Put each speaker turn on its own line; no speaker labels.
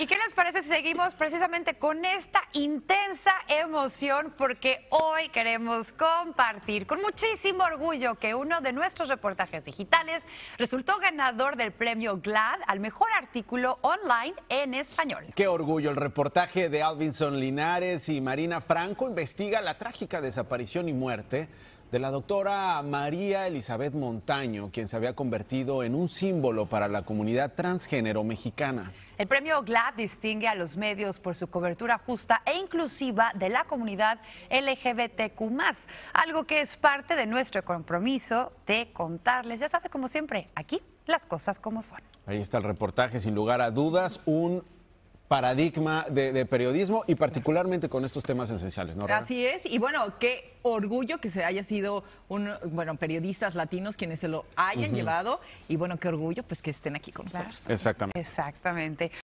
¿Y qué les parece si seguimos precisamente con esta intensa emoción? Porque hoy queremos compartir con muchísimo orgullo que uno de nuestros reportajes digitales resultó ganador del premio GLAD al mejor artículo online en español.
Qué orgullo. El reportaje de Alvinson Linares y Marina Franco investiga la trágica desaparición y muerte de la doctora María Elizabeth Montaño, quien se había convertido en un símbolo para la comunidad transgénero mexicana.
El premio GLAAD distingue a los medios por su cobertura justa e inclusiva de la comunidad LGBTQ, algo que es parte de nuestro compromiso de contarles, ya sabe, como siempre, aquí las cosas como son.
Ahí está el reportaje, sin lugar a dudas, un paradigma de, periodismo y particularmente con estos temas esenciales,
Así es, y bueno, qué orgullo que se haya sido un, bueno, periodistas latinos quienes se lo hayan llevado
y bueno, qué orgullo pues que estén aquí con nosotros. Exactamente. Exactamente.